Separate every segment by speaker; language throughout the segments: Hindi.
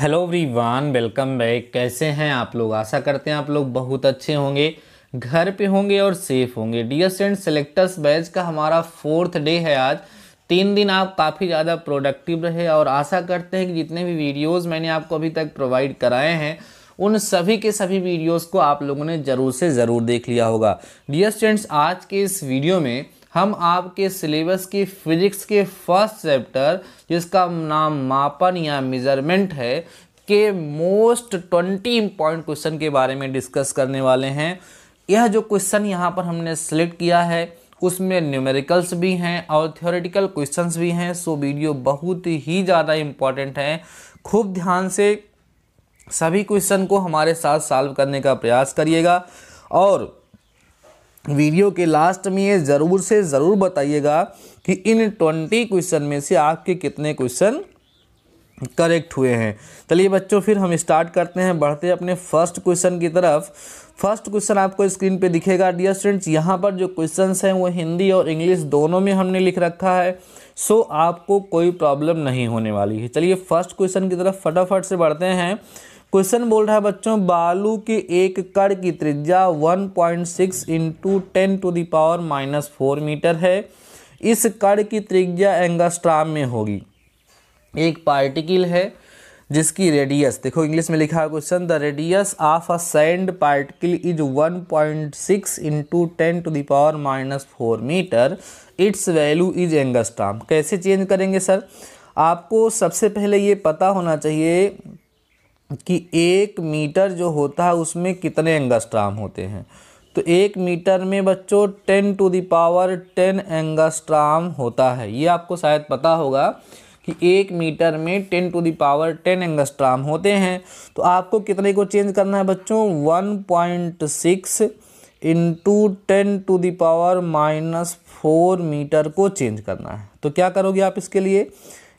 Speaker 1: हेलो एवरीवन वेलकम बैक कैसे हैं आप लोग आशा करते हैं आप लोग बहुत अच्छे होंगे घर पे होंगे और सेफ होंगे एस स्टूडेंट सेलेक्टर्स बैच का हमारा फोर्थ डे है आज तीन दिन आप काफ़ी ज़्यादा प्रोडक्टिव रहे और आशा करते हैं कि जितने भी वीडियोस मैंने आपको अभी तक प्रोवाइड कराए हैं उन सभी के सभी वीडियोज़ को आप लोगों ने ज़रूर से ज़रूर देख लिया होगा डियर स्टूडेंट्स आज के इस वीडियो में हम आपके सिलेबस की फिजिक्स के फर्स्ट चैप्टर जिसका नाम मापन या मेजरमेंट है के मोस्ट ट्वेंटी इम्पॉर्टेंट क्वेश्चन के बारे में डिस्कस करने वाले हैं यह जो क्वेश्चन यहाँ पर हमने सेलेक्ट किया है उसमें न्यूमेरिकल्स भी हैं और थ्योरेटिकल क्वेश्चंस भी हैं सो वीडियो बहुत ही ज़्यादा इम्पॉर्टेंट है खूब ध्यान से सभी क्वेश्चन को हमारे साथ सॉल्व करने का प्रयास करिएगा और वीडियो के लास्ट में ये ज़रूर से ज़रूर बताइएगा कि इन ट्वेंटी क्वेश्चन में से आपके कितने क्वेश्चन करेक्ट हुए हैं चलिए बच्चों फिर हम स्टार्ट करते हैं बढ़ते हैं अपने फर्स्ट क्वेश्चन की तरफ फर्स्ट क्वेश्चन आपको स्क्रीन पे दिखेगा डियर स्टूडेंट्स यहाँ पर जो क्वेश्चंस हैं वो हिंदी और इंग्लिश दोनों में हमने लिख रखा है सो आपको कोई प्रॉब्लम नहीं होने वाली है चलिए फर्स्ट क्वेश्चन की तरफ फटाफट से बढ़ते हैं क्वेश्चन बोल रहा है बच्चों बालू के एक कर की त्रिज्या 1.6 point six into ten to the power minus four meter है इस कर की त्रिज्या एंगास्ट्राम में होगी एक पार्टिकल है जिसकी रेडियस देखो इंग्लिश में लिखा है question the radius of a sand particle is 1.6 point six into ten to the power minus four metre its value is angstrom कैसे चेंज करेंगे सर आपको सबसे पहले ये पता होना चाहिए कि एक मीटर जो होता है उसमें कितने एंगस्ट्राम होते हैं तो एक मीटर में बच्चों ten to the power ten angstrom होता है ये आपको शायद पता होगा कि एक मीटर में ten to the power ten angstrom होते हैं तो आपको कितने को चेंज करना है बच्चों one point six into ten to the power minus four metre को चेंज करना है तो क्या करोगे आप इसके लिए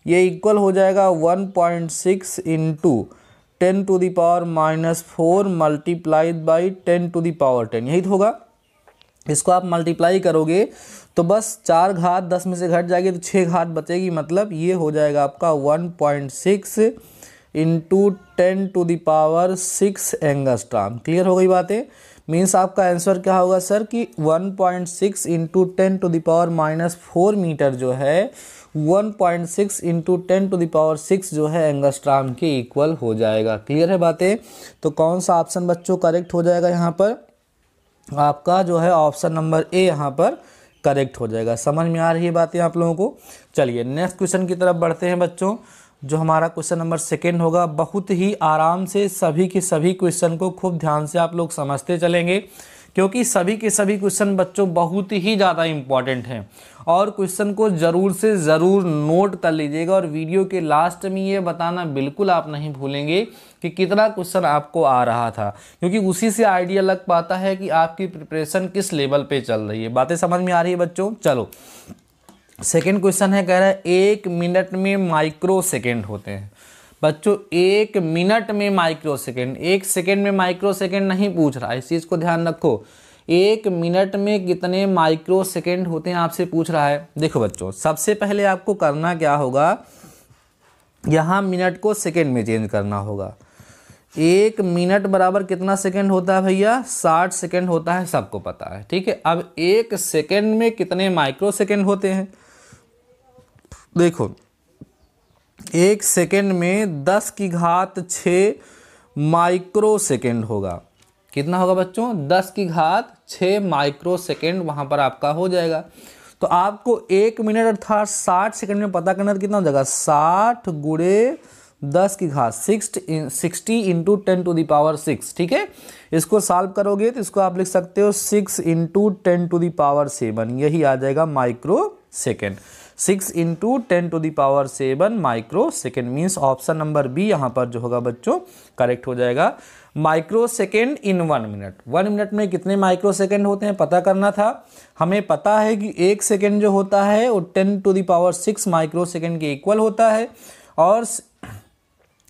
Speaker 1: ये इक्वल हो जाएगा one point six into ten to the power minus four multiplied by ten to the power ten यही तो होगा इसको आप मल्टीप्लाई करोगे तो बस चार घात दस में से घट जाएगी तो छः घात बचेगी मतलब ये हो जाएगा आपका one point six into ten to the power six angstrom clear हो गई बातें मीन्स आपका आंसर क्या होगा सर कि one point six into ten to the power minus four metre जो है one point six into ten to the power six जो है एंगस्ट्राम के इक्वल हो जाएगा क्लियर है बातें तो कौन सा ऑप्शन बच्चों करेक्ट हो जाएगा यहाँ पर आपका जो है ऑप्शन नंबर ए यहाँ पर करेक्ट हो जाएगा समझ में आ रही है बातें आप लोगों को चलिए नेक्स्ट क्वेश्चन की तरफ बढ़ते हैं बच्चों जो हमारा क्वेश्चन नंबर सेकेंड होगा बहुत ही आराम से सभी के सभी क्वेश्चन को खूब ध्यान से आप लोग समझते चलेंगे क्योंकि सभी के सभी क्वेश्चन बच्चों बहुत ही ज़्यादा इम्पॉर्टेंट हैं और क्वेश्चन को ज़रूर से ज़रूर नोट कर लीजिएगा और वीडियो के लास्ट में ये बताना बिल्कुल आप नहीं भूलेंगे कि कितना क्वेश्चन आपको आ रहा था क्योंकि उसी से आइडिया लग पाता है कि आपकी प्रिपरेशन किस लेवल पे चल रही है बातें समझ में आ रही है बच्चों चलो सेकेंड क्वेश्चन है कह रहा है एक मिनट में माइक्रो सेकेंड होते हैं बच्चों एक मिनट में माइक्रो सेकेंड एक सेकेंड में माइक्रो सेकेंड नहीं पूछ रहा इस चीज़ को ध्यान रखो एक मिनट में कितने माइक्रो सेकेंड होते हैं आपसे पूछ रहा है देखो बच्चों सबसे पहले आपको करना क्या होगा यहाँ मिनट को सेकेंड में चेंज करना होगा एक मिनट बराबर कितना सेकेंड होता है भैया साठ सेकेंड होता है सबको पता है ठीक है अब एक सेकेंड में कितने माइक्रो सेकेंड होते हैं देखो एक सेकेंड में दस की घात छ माइक्रो सेकेंड होगा कितना होगा बच्चों दस की घात छः माइक्रो सेकेंड वहाँ पर आपका हो जाएगा तो आपको एक मिनट अर्थात साठ सेकेंड में पता करना कितना हो जाएगा साठ गुड़े दस की घात six sixty into ten to the power six ठीक है इसको सॉल्व करोगे तो इसको आप लिख सकते हो six into ten to the power seven यही आ जाएगा microsecond six into ten to the power seven microsecond means option number B यहाँ पर जो होगा बच्चों करेक्ट हो जाएगा microsecond in one minute one minute में कितने माइक्रो सेकेंड होते हैं पता करना था हमें पता है कि एक सेकेंड जो होता है वो ten to the power six microsecond के इक्वल होता है और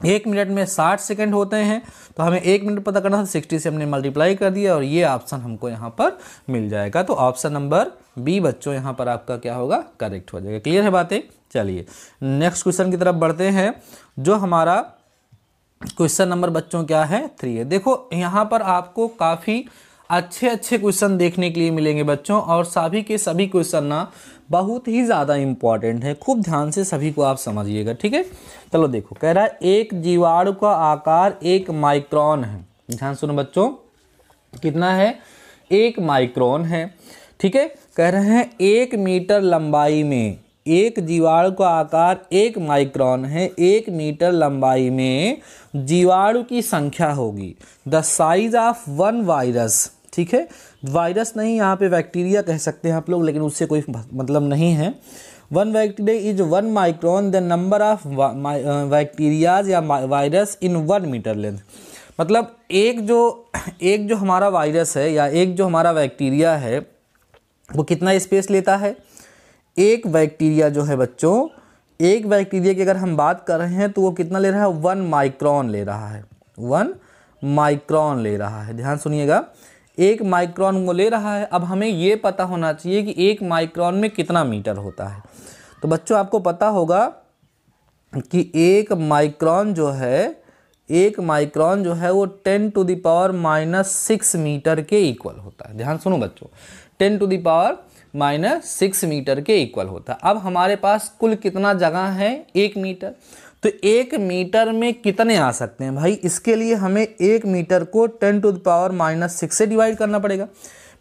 Speaker 1: एक मिनट में साठ सेकेंड होते हैं तो हमें एक मिनट पता करना था सिक्सटी से हमने मल्टीप्लाई कर दिया और ये ऑप्शन हमको यहाँ पर मिल जाएगा तो ऑप्शन नंबर बी बच्चों यहाँ पर आपका क्या होगा करेक्ट हो जाएगा क्लियर है बातें चलिए नेक्स्ट क्वेश्चन की तरफ बढ़ते हैं जो हमारा क्वेश्चन नंबर बच्चों क्या है थ्री है देखो यहाँ पर आपको काफ़ी अच्छे अच्छे क्वेश्चन देखने के लिए मिलेंगे बच्चों और सभी के सभी क्वेश्चन ना बहुत ही ज़्यादा इम्पॉर्टेंट है खूब ध्यान से सभी को आप समझिएगा ठीक है चलो देखो कह रहा है एक जीवाणु का आकार एक माइक्रोन है ध्यान सुनो बच्चों कितना है एक माइक्रोन है ठीक है कह रहे हैं एक मीटर लंबाई में एक जीवाणु का आकार एक माइक्रोन है एक मीटर लंबाई में जीवाणु की संख्या होगी the size of one virus ठीक है वायरस नहीं यहाँ पे बैक्टीरिया कह सकते हैं आप लोग लेकिन उससे कोई मतलब नहीं है one bacteria is one micron the number of bacterias या virus in one metre length मतलब एक जो एक जो हमारा वायरस है या एक जो हमारा बैक्टीरिया है वो कितना स्पेस लेता है एक बैक्टीरिया जो है बच्चों एक बैक्टीरिया की अगर हम बात कर रहे हैं तो वो कितना ले रहा है वन माइक्रॉन ले रहा है वन माइक्रॉन ले रहा है ध्यान सुनिएगा एक माइक्रॉन वो ले रहा है अब हमें ये पता होना चाहिए कि एक माइक्रॉन में कितना मीटर होता है तो बच्चों आपको पता होगा कि एक माइक्रॉन जो है एक माइक्रॉन जो है वो ten to the power minus six metre के इक्वल होता है ध्यान सुनो बच्चों ten to the power minus six metre के इक्वल होता अब हमारे पास कुल कितना जगह है एक मीटर तो एक मीटर में कितने आ सकते हैं भाई इसके लिए हमें एक मीटर को ten to the power minus six से डिवाइड करना पड़ेगा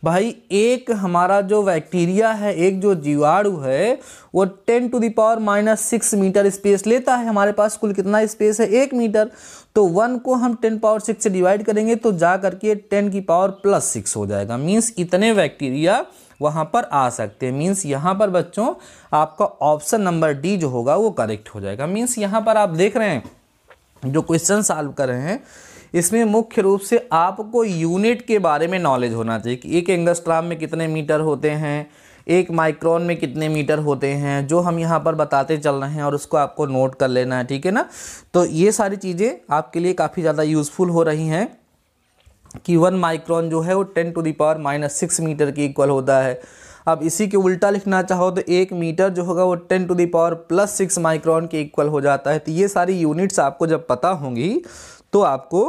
Speaker 1: भाई एक हमारा जो बैक्टीरिया है एक जो जीवाणु है वो ten to the power minus six metre space लेता है हमारे पास कुल कितना स्पेस है एक मीटर तो वन को हम टेन पावर सिक्स से डिवाइड करेंगे तो जा करके टेन की पावर प्लस सिक्स हो जाएगा मीन्स इतने बैक्टीरिया वहाँ पर आ सकते हैं मीन्स यहाँ पर बच्चों आपका ऑप्शन नंबर डी जो होगा वो करेक्ट हो जाएगा मीन्स यहाँ पर आप देख रहे हैं जो क्वेश्चन सॉल्व कर रहे हैं इसमें मुख्य रूप से आपको यूनिट के बारे में नॉलेज होना चाहिए कि एक एंगस्ट्राम में कितने मीटर होते हैं एक माइक्रोन में कितने मीटर होते हैं जो हम यहाँ पर बताते चल रहे हैं और उसको आपको नोट कर लेना है ठीक है ना तो ये सारी चीज़ें आपके लिए काफ़ी ज़्यादा यूज़फुल हो रही हैं कि वन माइक्रॉन जो है वो ten to the power minus six metre के इक्वल होता है अब इसी के उल्टा लिखना चाहो तो एक मीटर जो होगा वो ten to the power plus six micron के इक्वल हो जाता है तो ये सारी यूनिट्स आपको जब पता होंगी तो आपको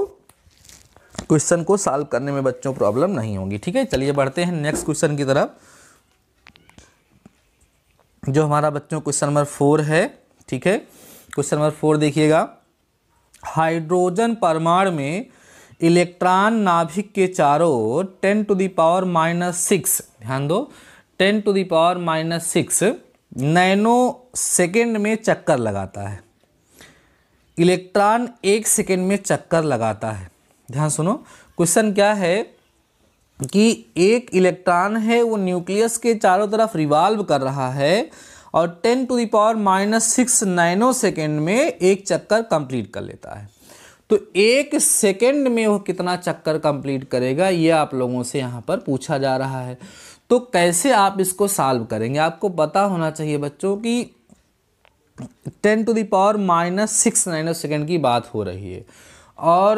Speaker 1: क्वेश्चन को सॉल्व करने में बच्चों प्रॉब्लम नहीं होगी ठीक है चलिए बढ़ते हैं नेक्स्ट क्वेश्चन की तरफ जो हमारा बच्चों क्वेश्चन नंबर फोर है ठीक है क्वेश्चन नंबर फोर देखिएगा हाइड्रोजन परमाणु में इलेक्ट्रॉन नाभिक के चारों ओर ten to power minus six ध्यान दो ten to the power minus six nanosecond में चक्कर लगाता है इलेक्ट्रॉन एक सेकेंड में चक्कर लगाता है ध्यान सुनो क्वेश्चन क्या है कि एक इलेक्ट्रॉन है वो न्यूक्लियस के चारों तरफ रिवॉल्व कर रहा है और ten to the power minus six nanosecond में एक चक्कर कंप्लीट कर लेता है तो एक सेकेंड में वो कितना चक्कर कंप्लीट करेगा ये आप लोगों से यहाँ पर पूछा जा रहा है तो कैसे आप इसको सॉल्व करेंगे आपको पता होना चाहिए बच्चों कि ten to the power minus six nanosecond की बात हो रही है और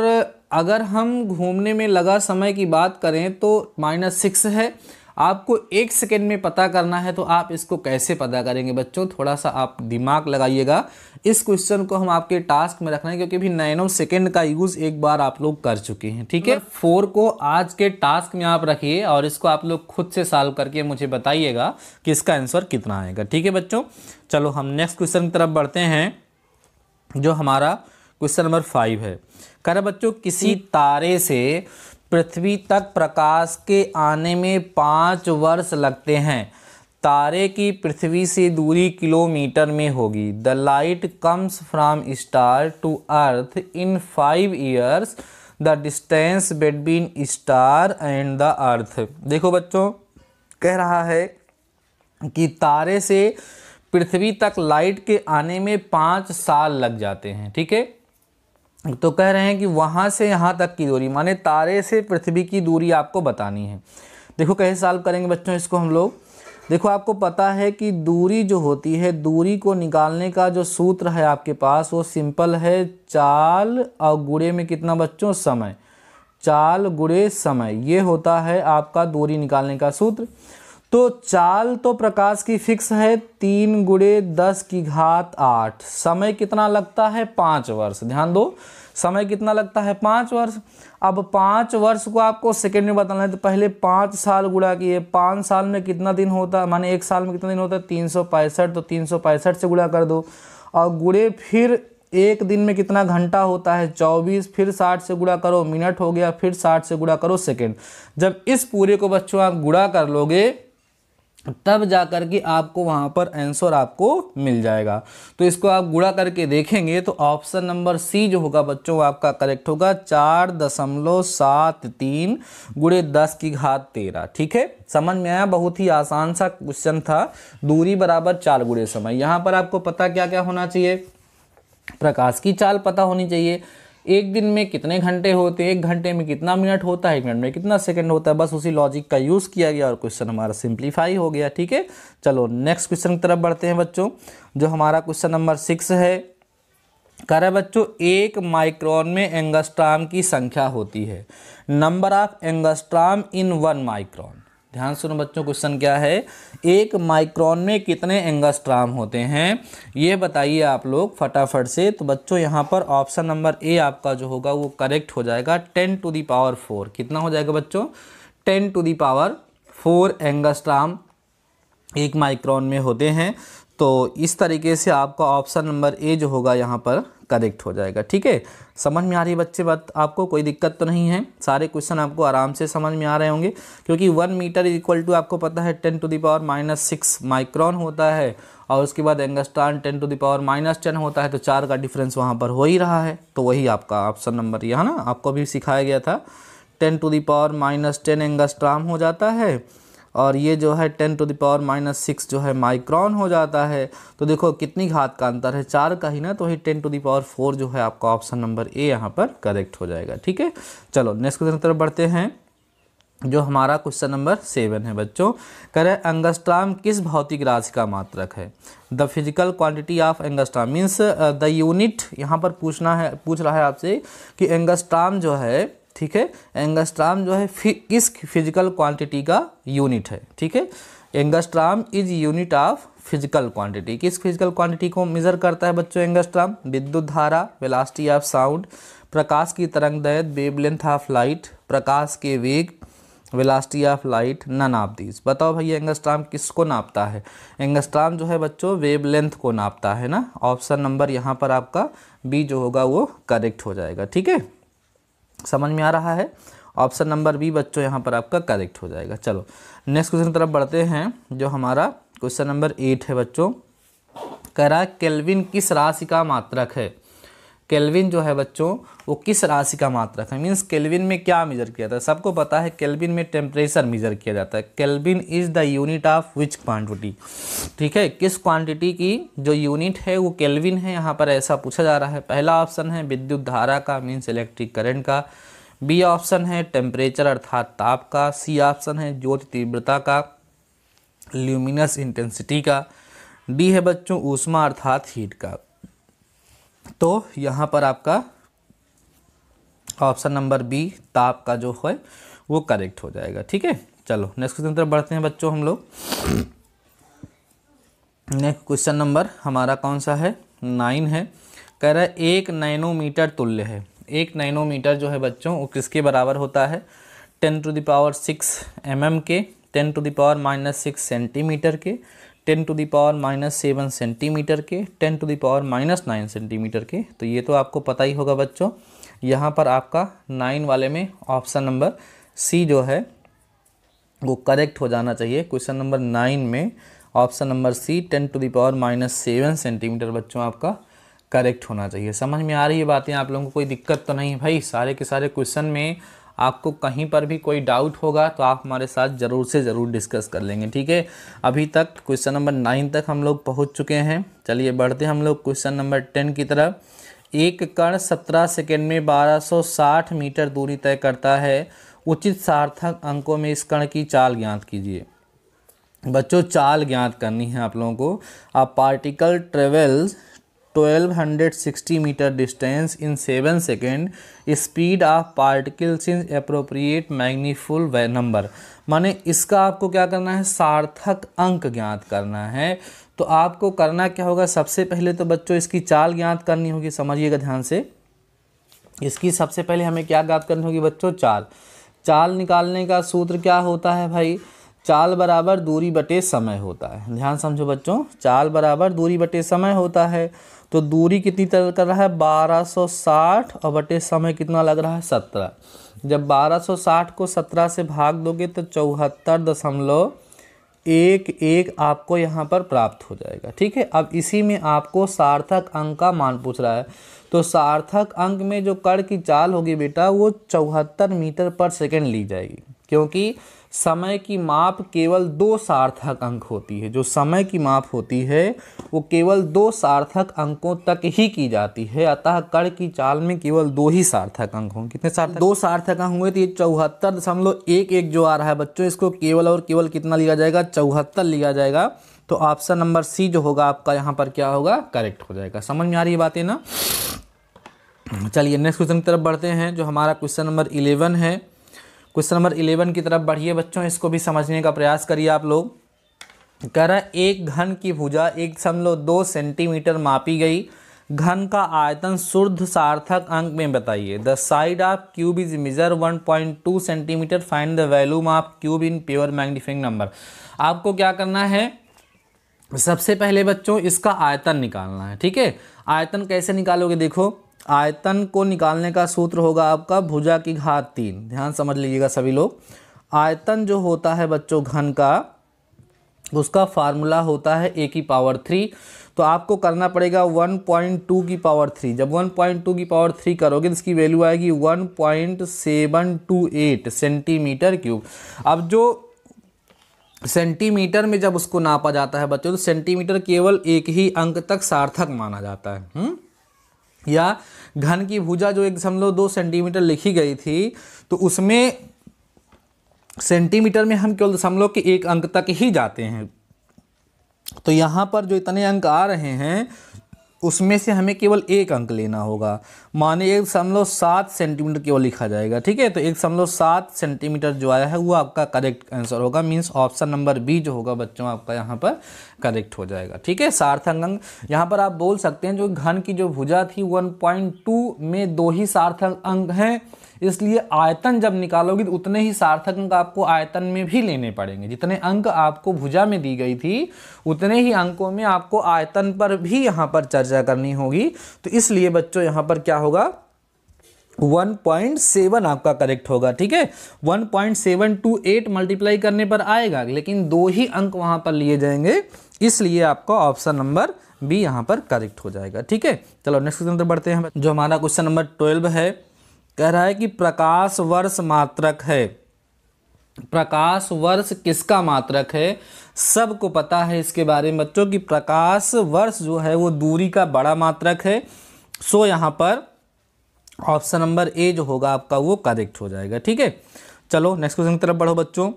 Speaker 1: अगर हम घूमने में लगा समय की बात करें तो माइनस सिक्स है आपको एक सेकेंड में पता करना है तो आप इसको कैसे पता करेंगे बच्चों थोड़ा सा आप दिमाग लगाइएगा इस क्वेश्चन को हम आपके टास्क में रखना है क्योंकि भी नैनो सेकेंड का यूज़ एक बार आप लोग कर चुके हैं ठीक है फोर को आज के टास्क में आप रखिए और इसको आप लोग खुद से सॉल्व करके मुझे बताइएगा कि इसका आंसर कितना आएगा ठीक है बच्चों चलो हम नेक्स्ट क्वेश्चन की तरफ बढ़ते हैं जो हमारा क्वेश्चन नंबर फाइव है कह रहे बच्चों किसी हम्म। तारे से पृथ्वी तक प्रकाश के आने में पाँच वर्ष लगते हैं तारे की पृथ्वी से दूरी किलोमीटर में होगी the light comes from star to earth in five years the distance between star and the earth देखो बच्चों कह रहा है कि तारे से पृथ्वी तक लाइट के आने में पाँच साल लग जाते हैं ठीक है तो कह रहे हैं कि वहाँ से यहाँ तक की दूरी माने तारे से पृथ्वी की दूरी आपको बतानी है देखो कैसे सॉल्व करेंगे बच्चों इसको हम लोग देखो आपको पता है कि दूरी जो होती है दूरी को निकालने का जो सूत्र है आपके पास वो सिंपल है चाल और गुड़े में कितना बच्चों समय चाल गुड़े समय ये होता है आपका दूरी निकालने का सूत्र तो चाल तो प्रकाश की फिक्स है तीन गुड़े दस की घात आठ समय कितना लगता है पाँच वर्ष ध्यान दो समय कितना लगता है पाँच वर्ष अब पाँच वर्ष को आपको सेकेंड में बताना है तो पहले पाँच साल गुड़ा किए पाँच साल में कितना दिन होता है माने एक साल में कितना दिन होता है तीन सौ पैंसठ तो तीन सौ पैंसठ से गुड़ा कर दो और गुड़े फिर एक दिन में कितना घंटा होता है चौबीस फिर साठ से गुड़ा करो मिनट हो गया फिर साठ से गुड़ा करो सेकेंड जब इस पूरे को बच्चों आप गुड़ा कर लोगे तब जा कर के आपको वहाँ पर आंसर आपको मिल जाएगा तो इसको आप गुड़ा करके देखेंगे तो ऑप्शन नंबर सी जो होगा बच्चों आपका करेक्ट होगा चार दशमलव सात तीन गुड़े दस की घात तेरह ठीक है समझ में आया बहुत ही आसान सा क्वेश्चन था दूरी बराबर चार गुड़े समय यहाँ पर आपको पता क्या क्या होना चाहिए प्रकाश की चाल पता होनी चाहिए एक दिन में कितने घंटे होते हैं एक घंटे में कितना मिनट होता है एक मिनट में कितना सेकंड होता है बस उसी लॉजिक का यूज़ किया गया और क्वेश्चन हमारा सिंप्लीफाई हो गया ठीक है चलो नेक्स्ट क्वेश्चन की तरफ बढ़ते हैं बच्चों जो हमारा क्वेश्चन नंबर सिक्स है कह रहे बच्चों एक माइक्रोन में एंगस्ट्राम की संख्या होती है number of angstrom in one micron ध्यान सुनो बच्चों क्वेश्चन क्या है एक माइक्रोन में कितने एंगस्ट्राम होते हैं ये बताइए आप लोग फटाफट से तो बच्चों यहाँ पर ऑप्शन नंबर ए आपका जो होगा वो करेक्ट हो जाएगा ten to the power four कितना हो जाएगा बच्चों ten to the power four angstrom एक माइक्रोन में होते हैं तो इस तरीके से आपका ऑप्शन नंबर ए जो होगा यहाँ पर करेक्ट हो जाएगा ठीक है समझ में आ रही बच्चे बात आपको कोई दिक्कत तो नहीं है सारे क्वेश्चन आपको आराम से समझ में आ रहे होंगे क्योंकि वन मीटर इक्वल टू आपको पता है ten to the power minus six micron होता है और उसके बाद angstrom ten to the power minus ten होता है तो चार का डिफरेंस वहाँ पर हो ही रहा है तो वही आपका ऑप्शन नंबर यहाँ ना आपको भी सिखाया गया था ten to the power minus ten angstrom हो जाता है और ये जो है ten to the power minus six जो है माइक्रॉन हो जाता है तो देखो कितनी घात का अंतर है चार का ही ना तो वही ten to the power four जो है आपका ऑप्शन नंबर ए यहाँ पर करेक्ट हो जाएगा ठीक है चलो नेक्स्ट क्वेश्चन की तरफ बढ़ते हैं जो हमारा क्वेश्चन नंबर सेवन है बच्चों करें एंगस्ट्राम किस भौतिक राशि का मात्रक है the physical quantity of angstrom means the unit यहाँ पर पूछना है पूछ रहा है आपसे कि एंगस्ट्राम जो है ठीक है एंगस्ट्राम जो है फि, किस फिजिकल क्वांटिटी का यूनिट है ठीक है angstrom is unit of physical quantity किस फिजिकल क्वांटिटी को मेजर करता है बच्चों एंगस्ट्राम विद्युत धारा वेलासिटी ऑफ साउंड प्रकाश की तरंग दैत वेवलेंथ ऑफ लाइट प्रकाश के वेग वेलासिटी ऑफ लाइट न नाप दीज बताओ भैया एंगस्ट्राम किसको नापता है एंगस्ट्राम जो है बच्चों वेवलेंथ को नापता है ना ऑप्शन नंबर यहाँ पर आपका बी जो होगा वो करेक्ट हो जाएगा ठीक है समझ में आ रहा है ऑप्शन नंबर बी बच्चों यहाँ पर आपका करेक्ट हो जाएगा चलो नेक्स्ट क्वेश्चन की तरफ बढ़ते हैं जो हमारा क्वेश्चन नंबर एट है बच्चों कह रहा है केल्विन किस राशि का मात्रक है केल्विन जो है बच्चों वो किस राशि का मात्रक है मीन्स केल्विन में क्या मेजर किया जाता है सबको पता है केल्विन में टेम्परेचर मेजर किया जाता है kelvin is the unit of which quantity ठीक है किस क्वांटिटी की जो यूनिट है वो केल्विन है यहाँ पर ऐसा पूछा जा रहा है पहला ऑप्शन है विद्युत धारा का मीन्स इलेक्ट्रिक करेंट का बी ऑप्शन है टेम्परेचर अर्थात ताप का सी ऑप्शन है ज्योत तीव्रता का ल्यूमिनस इंटेंसिटी का डी है बच्चों ऊष्मा अर्थात हीट का तो यहाँ पर आपका ऑप्शन नंबर बी ताप का जो है वो करेक्ट हो जाएगा ठीक है चलो नेक्स्ट क्वेश्चन तरफ बढ़ते हैं बच्चों हम लोग नेक्स्ट क्वेश्चन नंबर हमारा कौन सा है नाइन है कह रहा है एक नाइनोमीटर तुल्य है एक नाइनोमीटर जो है बच्चों वो किसके बराबर होता है ten to the power six M के ten to the power minus six centimetre के ten to the power minus seven centimetre के ten to the power minus nine centimetre के तो ये तो आपको पता ही होगा बच्चों यहाँ पर आपका नाइन वाले में ऑप्शन नंबर सी जो है वो करेक्ट हो जाना चाहिए क्वेश्चन नंबर नाइन में option number C ten to power minus seven centimetre बच्चों आपका करेक्ट होना चाहिए समझ में आ रही है बातें आप लोगों को कोई दिक्कत तो नहीं भाई सारे के सारे क्वेश्चन में आपको कहीं पर भी कोई डाउट होगा तो आप हमारे साथ ज़रूर से ज़रूर डिस्कस कर लेंगे ठीक है अभी तक क्वेश्चन नंबर नाइन तक हम लोग पहुँच चुके हैं चलिए बढ़ते हम लोग क्वेश्चन नंबर टेन की तरफ एक कण सत्रह सेकेंड में बारह मीटर दूरी तय करता है उचित सार्थक अंकों में इस कण की चाल ज्ञात कीजिए बच्चों चाल ज्ञात करनी है आप लोगों को आप particle travels 1260 metre distance in seven second speed of particles in appropriate meaningful number माने इसका आपको क्या करना है सार्थक अंक ज्ञात करना है तो आपको करना क्या होगा सबसे पहले तो बच्चों इसकी चाल ज्ञात करनी होगी समझिएगा ध्यान से इसकी सबसे पहले हमें क्या ज्ञात करनी होगी बच्चों चाल चाल निकालने का सूत्र क्या होता है भाई चाल बराबर दूरी बटे समय होता है ध्यान समझो बच्चों चाल बराबर दूरी बटे समय होता है तो दूरी कितनी तय कर रहा है 1260 और बटे समय कितना लग रहा है 17 जब 1260 को 17 से भाग दोगे तो चौहत्तर दशमलव एक एक आपको यहाँ पर प्राप्त हो जाएगा ठीक है अब इसी में आपको सार्थक अंक का मान पूछ रहा है तो सार्थक अंक में जो कड़ की चाल होगी बेटा वो चौहत्तर मीटर पर सेकंड ली जाएगी क्योंकि समय की माप केवल दो सार्थक अंक होती है जो समय की माप होती है वो केवल दो सार्थक अंकों तक ही की जाती है अतः कर की चाल में केवल दो ही सार्थक अंक होंगे कितने सार्थक दो सार्थक अंक हुए तो ये चौहत्तर दशमलव एक एक जो आ रहा है बच्चों इसको केवल और केवल कितना लिया जाएगा चौहत्तर लिया जाएगा तो ऑप्शन नंबर सी जो होगा आपका यहाँ पर क्या होगा करेक्ट हो जाएगा समझ में आ रही है बातें ना चलिए नेक्स्ट क्वेश्चन की तरफ बढ़ते हैं जो हमारा क्वेश्चन नंबर इलेवन है क्वेश्चन नंबर इलेवन की तरफ बढ़िए बच्चों इसको भी समझने का प्रयास करिए आप लोग कह रहा है एक घन की भुजा एक दशमलव दो सेंटीमीटर मापी गई घन का आयतन शुद्ध सार्थक अंक में बताइए the side of cube is point 1.2 centimetre find the volume of cube in pure meaningful number आपको क्या करना है सबसे पहले बच्चों इसका आयतन निकालना है ठीक है आयतन कैसे निकालोगे देखो आयतन को निकालने का सूत्र होगा आपका भुजा की घात तीन ध्यान समझ लीजिएगा सभी लोग आयतन जो होता है बच्चों घन का उसका फार्मूला होता है ए की पावर थ्री तो आपको करना पड़ेगा वन पॉइंट टू की पावर थ्री जब वन पॉइंट टू की पावर थ्री करोगे तो इसकी वैल्यू आएगी one point seven two eight centimetre cube अब जो सेंटीमीटर में जब उसको नापा जाता है बच्चों तो सेंटीमीटर केवल एक ही अंक तक सार्थक माना जाता है हुँ? हम्म? या घन की भुजा जो एक दशमलव दो सेंटीमीटर लिखी गई थी तो उसमें सेंटीमीटर में हम केवल दशमलव के एक अंक तक ही जाते हैं तो यहाँ पर जो इतने अंक आ रहे हैं उसमें से हमें केवल एक अंक लेना होगा माने एक दशमलव सात सेंटीमीटर केवल लिखा जाएगा ठीक है तो एक दशमलव सात सेंटीमीटर जो आया है वो आपका करेक्ट आंसर होगा मीन्स ऑप्शन नंबर बी जो होगा बच्चों आपका यहाँ पर करेक्ट हो जाएगा ठीक है सार्थक अंग यहाँ पर आप बोल सकते हैं जो घन की जो भुजा थी 1.2 में दो ही सार्थक अंग हैं इसलिए आयतन जब निकालोगे तो उतने ही सार्थक अंक आपको आयतन में भी लेने पड़ेंगे जितने अंक आपको भुजा में दी गई थी उतने ही अंकों में आपको आयतन पर भी यहाँ पर चर्चा करनी होगी तो इसलिए बच्चों यहाँ पर क्या होगा 1.7 आपका करेक्ट होगा ठीक है 1.728 मल्टीप्लाई करने पर आएगा लेकिन दो ही अंक वहां पर लिए जाएंगे इसलिए आपका ऑप्शन नंबर बी यहां पर करेक्ट हो जाएगा ठीक है चलो नेक्स्ट क्वेश्चन पर बढ़ते हैं जो हमारा क्वेश्चन नंबर ट्वेल्व है कह रहा है कि प्रकाश वर्ष मात्रक है प्रकाश वर्ष किसका मात्रक है सबको पता है इसके बारे में बच्चों की प्रकाश वर्ष जो है वो दूरी का बड़ा मात्रक है सो यहाँ पर ऑप्शन नंबर ए जो होगा आपका वो करेक्ट हो जाएगा ठीक है चलो नेक्स्ट क्वेश्चन की तरफ बढ़ो बच्चों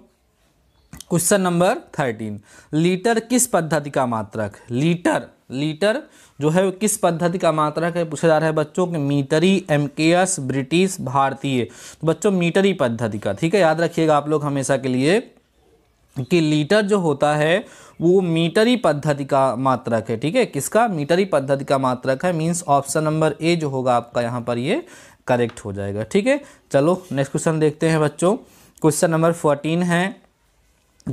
Speaker 1: क्वेश्चन नंबर थर्टीन लीटर किस पद्धति का मात्रक लीटर लीटर जो है वो किस पद्धति का मात्रक है पूछा जा रहा है बच्चों के मीटरी एमकेएस ब्रिटिश भारतीय तो बच्चों मीटरी पद्धति का ठीक है याद रखिएगा आप लोग हमेशा के लिए कि लीटर जो होता है वो मीटरी पद्धति का मात्रक है ठीक है किसका मीटरी पद्धति का मात्रक है मीन्स ऑप्शन नंबर ए जो होगा आपका यहाँ पर ये करेक्ट हो जाएगा ठीक है चलो नेक्स्ट क्वेश्चन देखते हैं बच्चों क्वेश्चन नंबर फोर्टीन है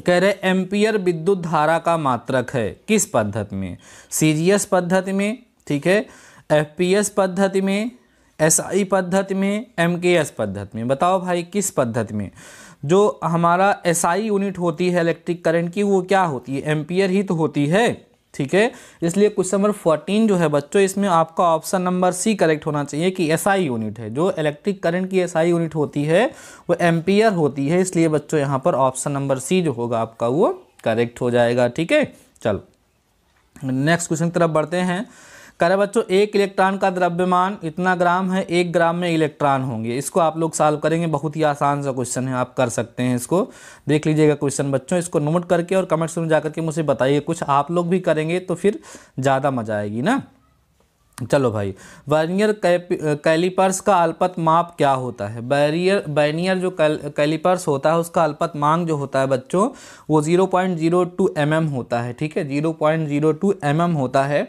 Speaker 1: कह रहे एम्पियर विद्युत धारा का मात्रक है किस पद्धति में सी पद्धति में ठीक है एफ पद्धति में एसआई पद्धति में एम पद्धति में बताओ भाई किस पद्धति में जो हमारा एसआई यूनिट होती है इलेक्ट्रिक करंट की वो क्या होती है एम्पियर ही तो होती है ठीक है इसलिए क्वेश्चन नंबर फोर्टीन जो है बच्चों इसमें आपका ऑप्शन नंबर सी करेक्ट होना चाहिए कि एसआई यूनिट है जो इलेक्ट्रिक करंट की एसआई यूनिट होती है वो एम्पियर होती है इसलिए बच्चों यहाँ पर ऑप्शन नंबर सी जो होगा आपका वो करेक्ट हो जाएगा ठीक है चलो नेक्स्ट क्वेश्चन की तरफ बढ़ते हैं कह रहे बच्चों एक इलेक्ट्रॉन का द्रव्यमान इतना ग्राम है एक ग्राम में इलेक्ट्रॉन होंगे इसको आप लोग सॉल्व करेंगे बहुत ही आसान सा क्वेश्चन है आप कर सकते हैं इसको देख लीजिएगा क्वेश्चन बच्चों इसको नोट करके और कमेंट्स में जाकर के मुझे बताइए कुछ आप लोग भी करेंगे तो फिर ज़्यादा मजा आएगी ना चलो भाई वर्नियर कैलिपर्स का अल्पत माप क्या होता है बैरियर बैनियर जो कैलिपर्स होता है उसका अल्पत मांग जो होता है बच्चों वो 0.02 पॉइंट mm होता है ठीक है 0.02 पॉइंट mm होता है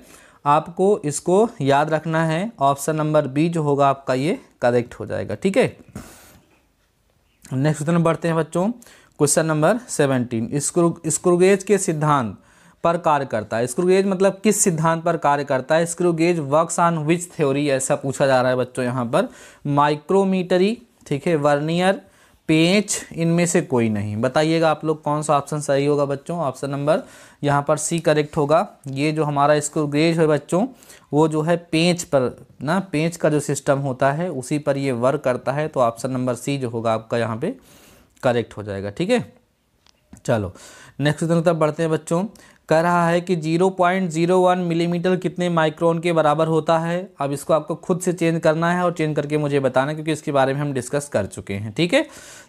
Speaker 1: आपको इसको याद रखना है ऑप्शन नंबर बी जो होगा आपका ये करेक्ट हो जाएगा ठीक है नेक्स्ट क्वेश्चन बढ़ते हैं बच्चों question number seventeen screw screw gauge के सिद्धांत पर कार्य करता है स्क्रूगेज मतलब किस सिद्धांत पर कार्य करता है screw gauge works on which theory ऐसा पूछा जा रहा है बच्चों यहाँ पर माइक्रोमीटरी ठीक है वर्नियर पेंच इनमें से कोई नहीं बताइएगा आप लोग कौन सा ऑप्शन सही होगा बच्चों ऑप्शन नंबर यहाँ पर सी करेक्ट होगा ये जो हमारा इसको ग्रेज है बच्चों वो जो है पेंच पर ना पेंच का जो सिस्टम होता है उसी पर ये वर्क करता है तो ऑप्शन नंबर सी जो होगा आपका यहाँ पे करेक्ट हो जाएगा ठीक है चलो नेक्स्ट क्वेश्चन तब बढ़ते हैं बच्चों कह रहा है कि 0.01 मिलीमीटर कितने माइक्रोन के बराबर होता है अब इसको आपको खुद से चेंज करना है और चेंज करके मुझे बताना है क्योंकि इसके बारे में हम डिस्कस कर चुके हैं ठीक है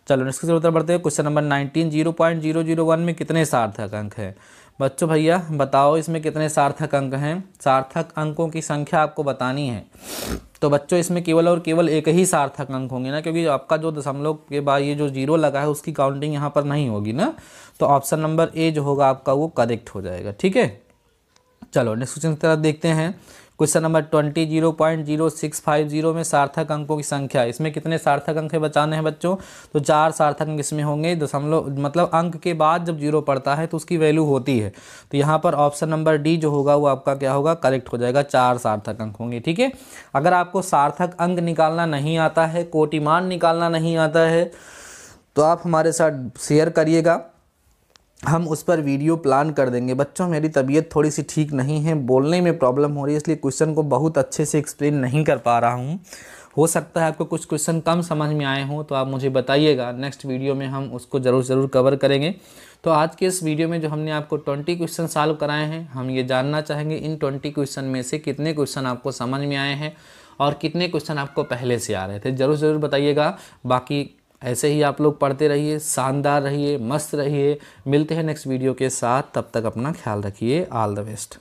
Speaker 1: चलो इसके उत्तर बढ़ते हैं क्वेश्चन नंबर 19 0.001 में कितने सार्थक अंक हैं बच्चों भैया बताओ इसमें कितने सार्थक अंक हैं सार्थक अंकों की संख्या आपको बतानी है तो बच्चों इसमें केवल और केवल एक ही सार्थक अंक होंगे ना क्योंकि आपका जो दशमलव के बाद ये जो जीरो लगा है उसकी काउंटिंग यहाँ पर नहीं होगी ना तो ऑप्शन नंबर ए जो होगा आपका वो करेक्ट हो जाएगा ठीक है चलो नेक्स्ट क्वेश्चन की तरफ देखते हैं question number twenty zero point zero six five zero में सार्थक अंकों की संख्या इसमें कितने सार्थक अंक है बचाने हैं बच्चों तो चार सार्थक अंक इसमें होंगे दशमलव मतलब अंक के बाद जब जीरो पड़ता है तो उसकी वैल्यू होती है तो यहाँ पर ऑप्शन नंबर डी जो होगा वो आपका क्या होगा करेक्ट हो जाएगा चार सार्थक अंक होंगे ठीक है अगर आपको सार्थक अंक निकालना नहीं आता है कोटिमान निकालना नहीं आता है तो आप हमारे साथ शेयर करिएगा हम उस पर वीडियो प्लान कर देंगे बच्चों मेरी तबीयत थोड़ी सी ठीक नहीं है बोलने में प्रॉब्लम हो रही है इसलिए क्वेश्चन को बहुत अच्छे से एक्सप्लेन नहीं कर पा रहा हूँ हो सकता है आपको कुछ क्वेश्चन कम समझ में आए हों तो आप मुझे बताइएगा नेक्स्ट वीडियो में हम उसको ज़रूर ज़रूर कवर करेंगे तो आज के इस वीडियो में जो हमने आपको ट्वेंटी क्वेश्चन सॉल्व कराए हैं हम ये जानना चाहेंगे इन ट्वेंटी क्वेश्चन में से कितने क्वेश्चन आपको समझ में आए हैं और कितने क्वेश्चन आपको पहले से आ रहे थे ज़रूर ज़रूर बताइएगा बाकी ऐसे ही आप लोग पढ़ते रहिए शानदार रहिए मस्त रहिए मिलते हैं नेक्स्ट वीडियो के साथ तब तक अपना ख्याल रखिए ऑल द बेस्ट